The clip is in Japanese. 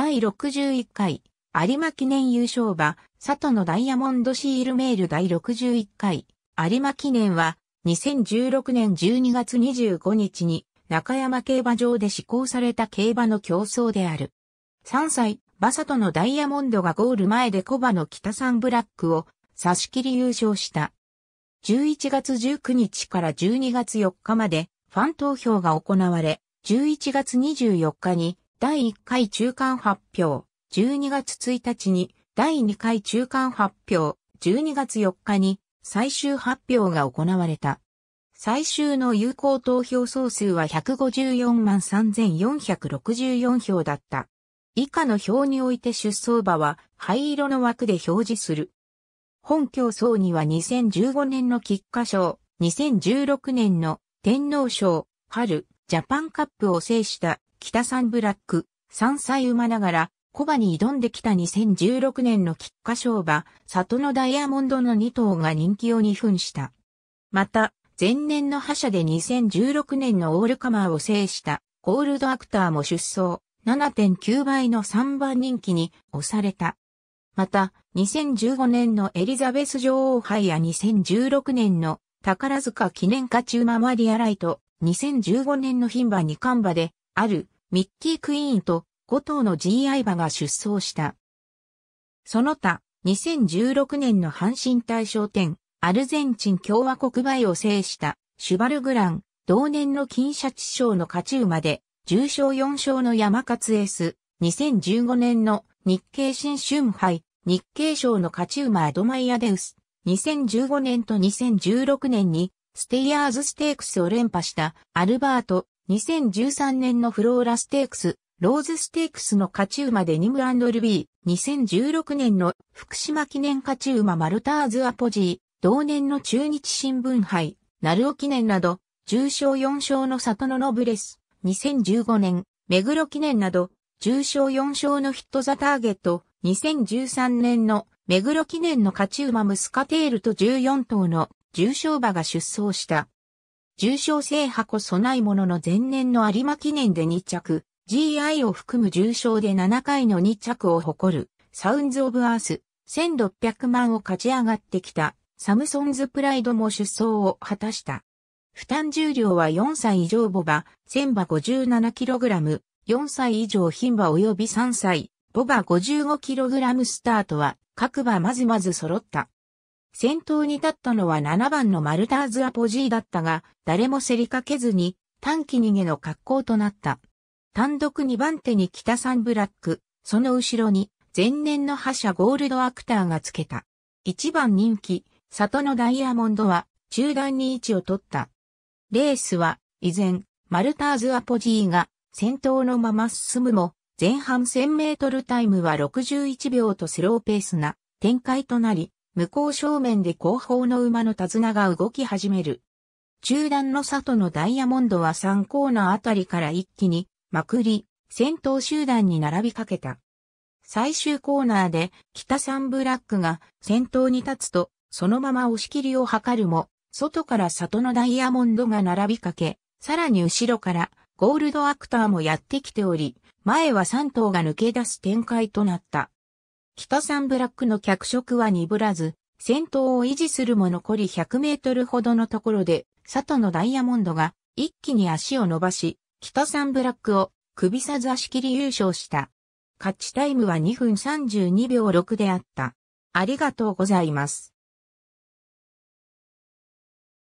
第61回、有馬記念優勝馬、里のダイヤモンドシールメール第61回、有馬記念は、2016年12月25日に、中山競馬場で施行された競馬の競争である。3歳、馬トのダイヤモンドがゴール前でコバの北三ブラックを差し切り優勝した。11月19日から12月4日までファン投票が行われ、11月24日に第1回中間発表、12月1日に、第2回中間発表、12月4日に、最終発表が行われた。最終の有効投票総数は154万3464票だった。以下の表において出走馬は灰色の枠で表示する。本競争には2015年の菊花賞、2016年の天皇賞、春、ジャパンカップを制した北三ブラック、3歳馬ながら、コバに挑んできた2016年の菊花賞馬、里のダイヤモンドの2頭が人気を2分した。また、前年の覇者で2016年のオールカマーを制した、ゴールドアクターも出走、7.9倍の3番人気に押された。また、2015年のエリザベス女王杯や2016年の宝塚記念家中ママィアライト、2015年の牝馬二冠馬であるミッキー・クイーンと5頭の GI 馬が出走した。その他、2016年の阪神大賞典、アルゼンチン共和国馬を制したシュバルグラン、同年の金シャチ賞の勝ち馬で、重賞4勝の山勝エース、2015年の日経新春杯、日経賞の勝ち馬アドマイアデウス、2015年と2016年にステイヤーズステークスを連覇したアルバート、2013年のフローラステークス、ローズステークスの勝ち馬デニムルビー、2016年の福島記念勝ち馬マルターズアポジー、同年の中日新聞杯、ナルオ記念など、重賞4勝の里のノブレス、2015年、目黒記念など、重賞4勝のヒットザターゲット、2013年の目黒記念の勝ち馬ムスカテールと14頭の重賞馬が出走した。重賞制覇こそないものの前年の有馬記念で2着、GI を含む重賞で7回の2着を誇る、サウンズ・オブ・アース、1600万を勝ち上がってきた、サムソンズ・プライドも出走を果たした。負担重量は4歳以上ボ馬、1000馬 57kg、4歳以上牝馬及び3歳、ボバ 55kg スタートは、各馬まずまず揃った。先頭に立ったのは7番のマルターズ・アポジーだったが、誰も競りかけずに短期逃げの格好となった。単独2番手に北サンブラック、その後ろに前年の覇者ゴールドアクターがつけた。1番人気、里のダイヤモンドは中段に位置を取った。レースは依然、マルターズ・アポジーが先頭のまま進むも、前半1000メートルタイムは61秒とスローペースな展開となり、向こう正面で後方の馬の手綱が動き始める。中段の里のダイヤモンドは3コーナーあたりから一気に、まくり、先頭集団に並びかけた。最終コーナーで、北3。ブラックが先頭に立つと、そのまま押し切りを図るも、外から里のダイヤモンドが並びかけ、さらに後ろからゴールドアクターもやってきており、前は3頭が抜け出す展開となった。北三ブラックの脚色は鈍らず、先頭を維持するも残り100メートルほどのところで、佐藤のダイヤモンドが一気に足を伸ばし、北三ブラックを首さず足切り優勝した。勝ちタイムは2分32秒6であった。ありがとうございます。